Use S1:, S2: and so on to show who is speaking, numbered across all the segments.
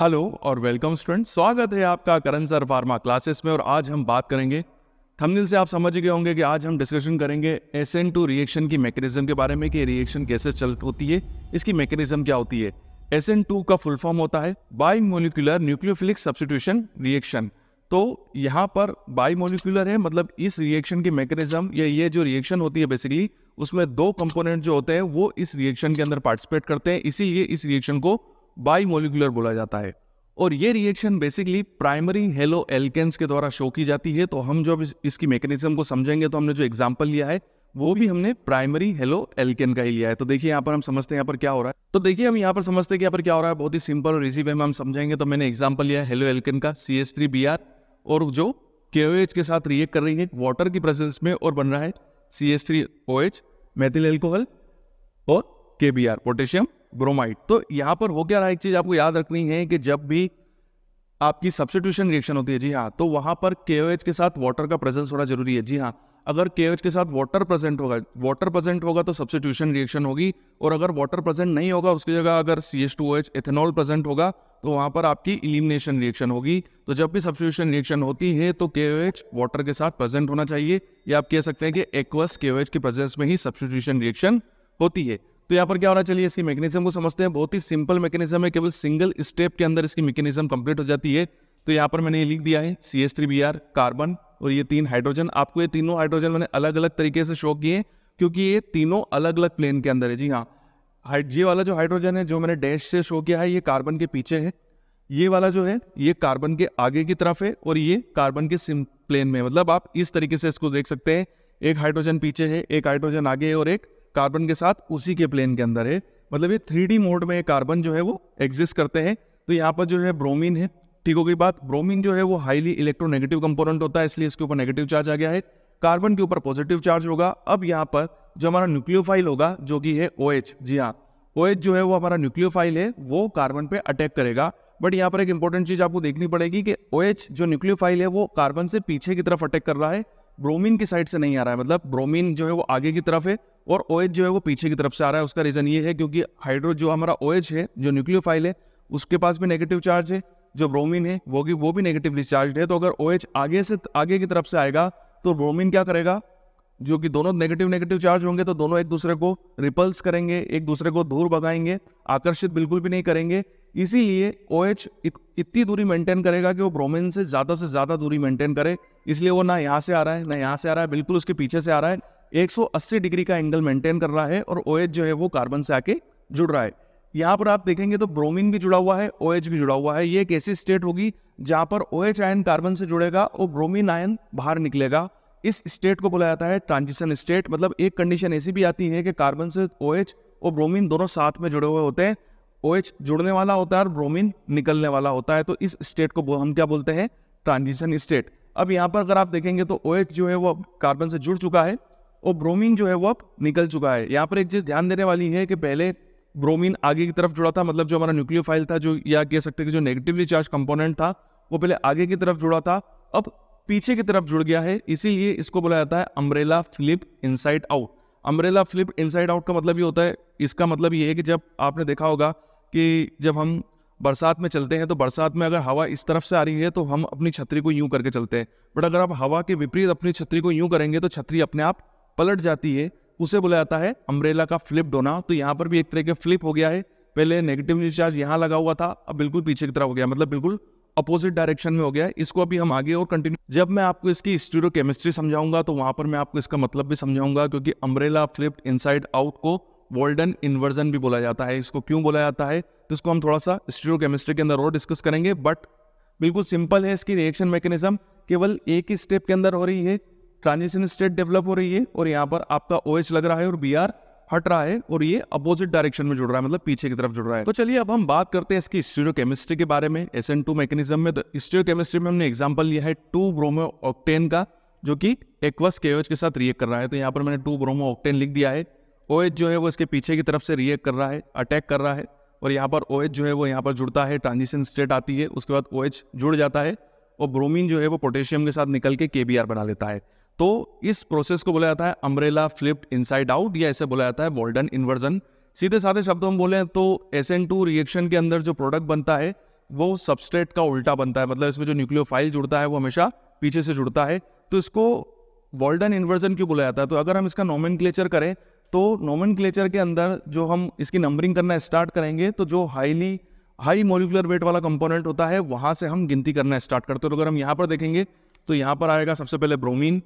S1: hello और welcome student स्वागत है आपका करण सर फार्मा क्लासेस में और आज हम बात करेंगे थंबनेल से आप समझ गए होंगे कि आज हम डिस्कशन करेंगे एस एन टू रिएक्शन की मैकेनिज्म के बारे में कि रिएक्शन कैसे चल होती है इसकी मैकेनिज्म क्या होती है एस एन टू का फुल फॉर्म होता है bi molecular nucleophilic substitution reaction तो यहाँ पर बाई मोलिकुलर है मतलब इस रिएक्शन की मैकेनिज्म या ये जो रिएक्शन होती है बेसिकली उसमें दो कंपोनेंट जो होते हैं वो इस रिएक्शन के अंदर पार्टिसिपेट करते हैं इसीलिए इस रिएक्शन को बाईमोलिकुलर बोला जाता है और ये reaction basically primary halo alkanes के द्वारा शो की जाती है तो हम जब इस, इसकी मैकेनिज्म को समझेंगे तो हमने जो एग्जाम्पल लिया है वो भी हमने प्राइमरी हेलो एल्केन का ही लिया है तो देखिए यहाँ पर हम समझते हैं यहाँ पर क्या हो रहा है तो देखिए हम यहाँ पर समझते हैं यहाँ पर क्या हो रहा है बहुत ही सिंपल और इजी वे में हम समझेंगे तो मैंने एग्जाम्पल लिया हेलो एल्केन का C S three B R और जो के के साथ रिएक्ट कर रही है वाटर की प्रेजेंस में और बन रहा है C S three O H methyl alcohol और K B are potassium bromide तो यहाँ पर हो क्या रहा है एक चीज़ आपको याद रखनी है कि जब भी आपकी सब्सिट्यूशन रिएक्शन होती है जी हाँ तो वहाँ पर के के साथ वाटर का प्रेजेंस होना जरूरी है जी हाँ अगर के के साथ वाटर प्रेजेंट होगा वाटर प्रेजेंट होगा तो सब्सिट्यूशन रिएक्शन होगी और अगर वाटर प्रेजेंट नहीं होगा उसकी जगह अगर C H two H ethanol present होगा तो वहाँ पर आपकी इलिमिनेशन रिएक्शन होगी तो जब भी सब्सिट्यूशन रिएक्शन होती है तो के वाटर के साथ प्रेजेंट होना चाहिए या आप कह सकते हैं कि एक्वस के एच के प्रेजेंस में ही सब्सिट्यूशन रिएक्शन होती है तो यहाँ पर क्या होना चाहिए इसकी मैकेनिज्म को समझते हैं बहुत ही सिंपल मैकेनिज्म है केवल सिंगल स्टेप के अंदर इसकी मैकेनिज्म कंप्लीट हो जाती है तो यहाँ पर मैंने ये लिख दिया है C S three B R carbon और ये तीन हाइड्रोजन आपको ये तीनों हाइड्रोजन मैंने अलग अलग तरीके से शो किए क्योंकि ये तीनों अलग अलग प्लेन के अंदर है जी हाँ ये वाला जो हाइड्रोजन है जो मैंने डैश से शो किया है ये कार्बन के पीछे है ये वाला जो है ये कार्बन के आगे की तरफ है और ये कार्बन के सिम प्लेन में मतलब आप इस तरीके से इसको देख सकते हैं एक हाइड्रोजन पीछे है एक हाइड्रोजन आगे है और एक कार्बन के साथ उसी के प्लेन के अंदर है मतलब ये थ्री मोड में कार्बन जो है वो एग्जिस्ट करते हैं तो यहाँ पर जो है ब्रोमीन है ठीक हो गई बात ब्रोमीन जो है वो हाईली इलेक्ट्रोनेगेटिव कंपोनेंट होता है इसलिए इसके ऊपर नेगेटिव चार्ज आ गया है कार्बन के ऊपर पॉजिटिव चार्ज होगा अब यहाँ पर जो हमारा न्यूक्लियोफाइल होगा जो कि है ओ OH, जी हाँ ओ OH जो है वो हमारा न्यूक्लियोफाइल है वो कार्बन पर अटैक करेगा बट यहाँ पर एक इंपॉर्टेंट चीज आपको देखनी पड़ेगी कि ओ OH, जो न्यूक्लियोफाइल है वो कार्बन से पीछे की तरफ अटैक कर रहा है ब्रोमीन की साइड से नहीं आ रहा है मतलब ब्रोमीन जो है वो आगे की तरफ है और ओ जो है वो पीछे की तरफ से आ रहा है उसका रीज़न ये है क्योंकि हाइड्रो जो हमारा ओ है जो न्यूक्लियोफाइल है उसके पास भी नेगेटिव चार्ज है जो ब्रोमीन है वो भी वो भी नेगेटिवली चार्ज है तो अगर ओ आगे से आगे की तरफ से आएगा तो ब्रोमीन क्या करेगा जो कि दोनों नेगेटिव नेगेटिव चार्ज होंगे तो दोनों एक दूसरे को रिपल्स करेंगे एक दूसरे को दूर भगाएंगे आकर्षित बिल्कुल भी नहीं करेंगे इसीलिए ओ OH इतनी दूरी मेंटेन करेगा कि वो ब्रोमिन से ज़्यादा से ज़्यादा दूरी मेंटेन करे इसलिए वो ना यहाँ से आ रहा है ना यहाँ से आ रहा है बिल्कुल उसके पीछे से आ रहा है 180 डिग्री का एंगल मेंटेन कर रहा है और ओ OH जो है वो कार्बन से आके जुड़ रहा है यहाँ पर आप देखेंगे तो ब्रोमिन भी जुड़ा हुआ है ओ OH भी जुड़ा हुआ है ये एक ऐसी स्टेट होगी जहाँ पर ओ OH आयन कार्बन से जुड़ेगा और ब्रोमिन आयन बाहर निकलेगा इस स्टेट को बोला जाता है ट्रांजिशन स्टेट मतलब एक कंडीशन ऐसी भी आती है कि कार्बन से ओ OH और ब्रोमिन दोनों साथ में जुड़े हुए होते हैं ओ OH जुड़ने वाला होता है और ब्रोमीन निकलने वाला होता है तो इस स्टेट को हम क्या बोलते हैं ट्रांजिशन स्टेट अब यहाँ पर अगर आप देखेंगे तो ओ OH जो है वो अब कार्बन से जुड़ चुका है और ब्रोमीन जो है वो अब निकल चुका है यहाँ पर एक चीज़ ध्यान देने वाली है कि पहले ब्रोमीन आगे की तरफ जुड़ा था मतलब जो हमारा न्यूक्लियोफाइल था जो या कह सकते कि जो नेगेटिवली चार्ज कंपोनेंट था वो पहले आगे की तरफ जुड़ा था अब पीछे की तरफ जुड़ गया है इसीलिए इसको बोला जाता है umbrella flip inside out umbrella flip inside out का मतलब ये होता है इसका मतलब ये है कि जब आपने देखा होगा कि जब हम बरसात में चलते हैं तो बरसात में अगर हवा इस तरफ से आ रही है तो हम अपनी छतरी को यूं करके चलते हैं बट अगर आप हवा के विपरीत अपनी छतरी को यूं करेंगे तो छतरी अपने आप पलट जाती है उसे बोला जाता है अम्ब्रेला का फ्लिप होना तो यहाँ पर भी एक तरह के फ्लिप हो गया है पहले नेगेटिव चार्ज यहाँ लगा हुआ था अब बिल्कुल पीछे की तरफ हो गया मतलब बिल्कुल अपोजिट डायरेक्शन में हो गया है इसको अभी हम आगे और कंटिन्यू जब मैं आपको इसकी स्टीरो केमिस्ट्री समझाऊंगा तो वहां पर मैं आपको इसका मतलब भी समझाऊंगा क्योंकि अम्ब्रेला फ्लिप्ड इनसाइड आउट को वोल्डन इन्वर्जन भी बोला जाता है इसको क्यों बोला जाता है तो इसको हम थोड़ा सा स्टीरो केमिस्ट्री के अंदर और डिस्कस करेंगे बट बिल्कुल सिंपल है इसकी रिएक्शन मैकेनिज्म केवल एक ही स्टेप के अंदर हो रही है ट्रांजिशन स्टेट डेवलप हो रही है और यहाँ पर आपका ओ OH लग रहा है और बी आर हट रहा है और ये अपोजिट डायरेक्शन में जुड़ रहा है मतलब पीछे की तरफ जुड़ रहा है तो चलिए अब हम बात करते हैं इसकी स्टीरियोकेमिस्ट्री के बारे में एस एन टू मैकेनिज्म में तो स्टीरियोकेमिस्ट्री में हमने एग्जाम्पल लिया है टू ब्रोमो ऑक्टेन का जो कि एक्वस केवेज के साथ रिएक्ट कर रहा है तो यहाँ पर मैंने टू ब्रोमो ऑक्टेन लिख दिया है ओ जो है वो इसके पीछे की तरफ से रिएक्ट कर रहा है अटैक कर रहा है और यहाँ पर ओ जो है वो यहाँ पर जुड़ता है ट्रांजिशन स्टेट आती है उसके बाद ओ जुड़ जाता है और ब्रोमीन जो है वो पोटेशियम के साथ निकल के के बना लेता है तो इस प्रोसेस को बोला जाता है अम्ब्रेला फ्लिप्ड इनसाइड आउट या ऐसे बोला जाता है वोल्डन इन्वर्जन सीधे साधे शब्दों में बोले तो एस एन टू रिएक्शन के अंदर जो प्रोडक्ट बनता है वो सबस्ट्रेट का उल्टा बनता है मतलब इसमें जो न्यूक्लियो फाइल जुड़ता है वो हमेशा पीछे से जुड़ता है तो इसको वॉल्डन इन्वर्जन क्यों बोला जाता है तो अगर हम इसका क्लेचर करें तो क्लेचर के अंदर जो हम इसकी नंबरिंग करना स्टार्ट करेंगे तो जो हाईली हाई मोलिकुलर वेट वाला कंपोनेंट होता है वहां से हम गिनती करना स्टार्ट करते हैं तो अगर हम यहाँ पर देखेंगे तो यहाँ पर आएगा सबसे पहले ब्रोमीन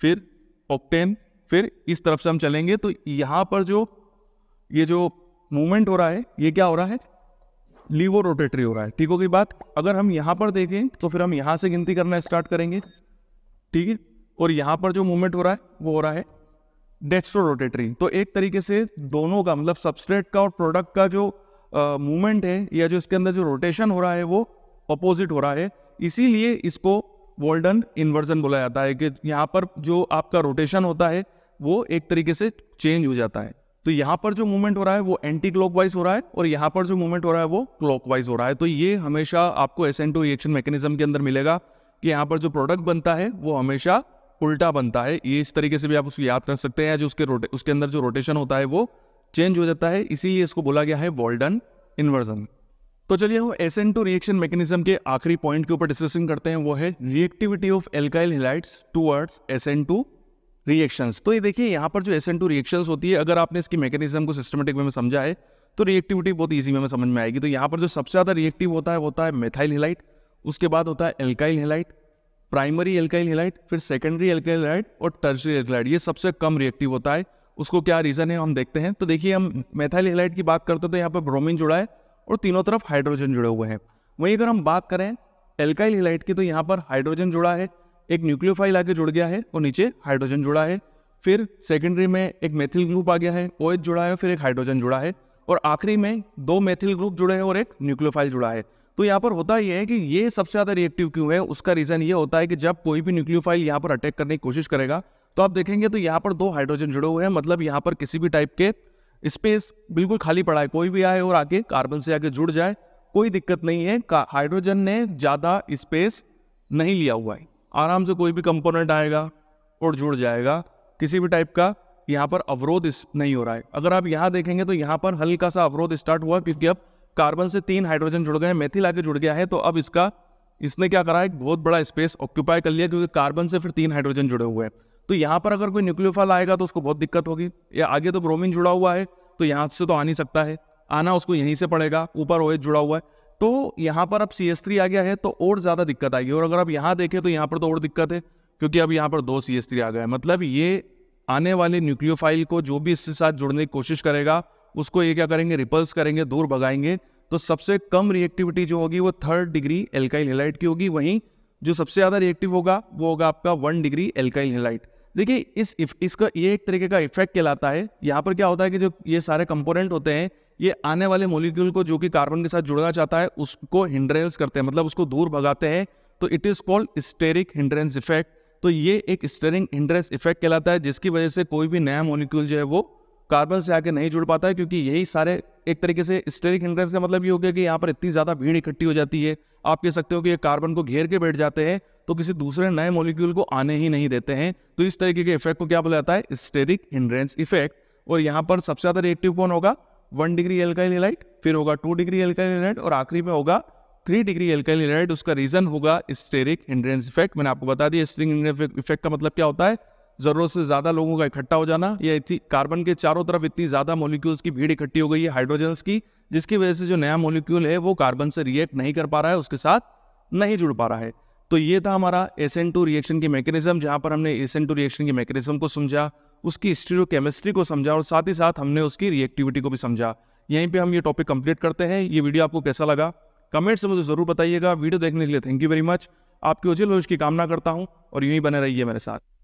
S1: फिर ऑक्टेन फिर इस तरफ से हम चलेंगे तो यहां पर जो ये जो मूवमेंट हो रहा है ये क्या हो रहा है लीवो रोटेटरी हो रहा है ठीक होगी बात अगर हम यहां पर देखें तो फिर हम यहां से गिनती करना स्टार्ट करेंगे ठीक है और यहां पर जो मूवमेंट हो रहा है वो हो रहा है डेस्ट्रो रोटेटरी तो एक तरीके से दोनों का मतलब सबस्ट्रेट का और प्रोडक्ट का जो मूवमेंट है या जो इसके अंदर जो रोटेशन हो रहा है वो अपोजिट हो रहा है इसीलिए इसको वोल्डन इन्वर्जन बोला जाता है कि यहाँ पर जो आपका रोटेशन होता है वो एक तरीके से चेंज हो जाता है तो यहाँ पर जो मूवमेंट हो रहा है वो एंटी क्लॉक हो रहा है और यहाँ पर जो मूवमेंट हो रहा है वो क्लॉक हो रहा है तो ये हमेशा आपको S N two reaction mechanism के अंदर मिलेगा कि यहाँ पर जो प्रोडक्ट बनता है वो हमेशा उल्टा बनता है ये इस तरीके से भी आप उसको याद कर सकते हैं जो उसके उसके अंदर जो रोटेशन होता है वो चेंज हो जाता है इसीलिए इसको बोला गया है वॉल्डन इन्वर्जन तो चलिए हम S N two reaction mechanism के आखिरी पॉइंट के ऊपर डिस्कशन करते हैं वो है reactivity of alkyl halides towards S N two reactions तो ये देखिए यहाँ पर जो एस एन टू रिएक्शंस होती है अगर आपने इसकी मैकेनिज्म को सिस्टमेटिक वे में समझा है तो रिएक्टिविटी बहुत ईजी वे में समझ में आएगी तो यहाँ पर जो सबसे ज़्यादा रिएक्टिव होता है होता है मेथाइल हिलाइट उसके बाद होता है alkyl halide primary alkyl halide फिर सेकेंडरी एल्काइल हिलाइट और टर्सरी एल्काइलाइट ये सबसे कम रिएक्टिव होता है उसको क्या रीज़न है हम देखते हैं तो देखिए हम मेथाइल हिलाइट की बात करते हैं तो यहाँ पर ब्रोमिन जुड़ा है और तीनों तरफ हाइड्रोजन जुड़े हुए हैं वहीं अगर हम बात करें एल्काइल हिलाइट की तो यहाँ पर हाइड्रोजन जुड़ा है एक न्यूक्लियोफाइल आगे जुड़ गया है और नीचे हाइड्रोजन जुड़ा है फिर सेकेंडरी में एक मेथिल ग्रुप आ गया है ओ OH जुड़ा है फिर एक हाइड्रोजन जुड़ा है और आखिरी में दो मेथिल ग्रुप जुड़े हैं और एक न्यूक्लियोफाइल जुड़ा है तो यहाँ पर होता यह है कि ये सबसे ज़्यादा रिएक्टिव क्यों है उसका रीज़न ये होता है कि जब कोई भी न्यूक्लियोफाइल यहाँ पर अटैक करने की कोशिश करेगा तो आप देखेंगे तो यहाँ पर दो हाइड्रोजन जुड़े हुए हैं मतलब यहाँ पर किसी भी टाइप के स्पेस बिल्कुल खाली पड़ा है कोई भी आए और आके कार्बन से आके जुड़ जाए कोई दिक्कत नहीं है हाइड्रोजन ने ज़्यादा स्पेस नहीं लिया हुआ है आराम से कोई भी कंपोनेंट आएगा और जुड़ जाएगा किसी भी टाइप का यहाँ पर अवरोध नहीं हो रहा है अगर आप यहाँ देखेंगे तो यहाँ पर हल्का सा अवरोध स्टार्ट हुआ क्योंकि अब कार्बन से तीन हाइड्रोजन जुड़ गए हैं मेथिल आके जुड़ गया है तो अब इसका इसने क्या करा है बहुत बड़ा स्पेस ऑक्यूपाई कर लिया क्योंकि कार्बन से फिर तीन हाइड्रोजन जुड़े हुए हैं तो यहाँ पर अगर कोई न्यूक्लियोफाइल आएगा तो उसको बहुत दिक्कत होगी या आगे तो ब्रोमिन जुड़ा हुआ है तो यहाँ से तो आ नहीं सकता है आना उसको यहीं से पड़ेगा ऊपर ओ जुड़ा हुआ है तो यहाँ पर अब सी थ्री आ गया है तो और ज़्यादा दिक्कत आएगी और अगर आप यहाँ देखें तो यहाँ पर तो और दिक्कत है क्योंकि अब यहाँ पर दो सी आ गए है मतलब ये आने वाले न्यूक्लियोफाइल को जो भी इसके साथ जुड़ने की कोशिश करेगा उसको ये क्या करेंगे रिपल्स करेंगे दूर भगाएंगे तो सबसे कम रिएक्टिविटी जो होगी वो थर्ड डिग्री एल्काइल हेलाइट की होगी वहीं जो सबसे ज़्यादा रिएक्टिव होगा वो होगा आपका वन डिग्री एल्काइल हेलाइट देखिए इस इसका ये एक तरीके का इफेक्ट कहलाता है यहाँ पर क्या होता है कि जो ये सारे कंपोनेंट होते हैं ये आने वाले मोलिक्यूल को जो कि कार्बन के साथ जुड़ना चाहता है उसको हिंड्रेंस करते हैं मतलब उसको दूर भगाते हैं तो it is called steric hindrance effect तो ये एक स्टेरिंग हिंड्रेंस इफेक्ट कहलाता है जिसकी वजह से कोई भी नया मोलिक्यूल जो है वो कार्बन से आके नहीं जुड़ पाता है क्योंकि यही सारे एक तरीके से स्टेरिक हिंड्रेंस का मतलब ये हो गया कि यहाँ पर इतनी ज़्यादा भीड़ इकट्ठी हो जाती है आप कह सकते हो कि ये कार्बन को घेर के बैठ जाते हैं तो किसी दूसरे नए मॉलिक्यूल को आने ही नहीं देते हैं तो इस तरीके के इफेक्ट को क्या बोला जाता है स्टेरिक हिंड्रेंस इफेक्ट और यहाँ पर सबसे ज़्यादा रिएक्टिव कौन होगा वन डिग्री एल्काइल इलाइट फिर होगा टू डिग्री एल्काइल इलाइट और आखिरी में होगा थ्री डिग्री एल्काइल इलाइट उसका रीजन होगा स्टेरिक हिंड्रेंस इफेक्ट मैंने आपको बता दिया स्टेरिक इफेक्ट का मतलब क्या होता है जरूरत से ज़्यादा लोगों का इकट्ठा हो जाना या कार्बन के चारों तरफ इतनी ज़्यादा मोलिक्यूल्स की भीड़ इकट्ठी हो गई है हाइड्रोजन्स की जिसकी वजह से जो नया मोलिक्यूल है वो कार्बन से रिएक्ट नहीं कर पा रहा है उसके साथ नहीं जुड़ पा रहा है तो ये था हमारा एस एन टू रिएक्शन की मैकेनिज्म जहाँ पर हमने एस एन टू रिएक्शन की मैकेनिज्म को समझा उसकी केमिस्ट्री को समझा और साथ ही साथ हमने उसकी रिएक्टिविटी को भी समझा यहीं पे हम ये टॉपिक कंप्लीट करते हैं ये वीडियो आपको कैसा लगा कमेंट्स में मुझे ज़रूर बताइएगा वीडियो देखने के लिए थैंक यू वेरी मच आपकी उजिल भविष्य की कामना करता हूँ और यूँ ही बने रहिए मेरे साथ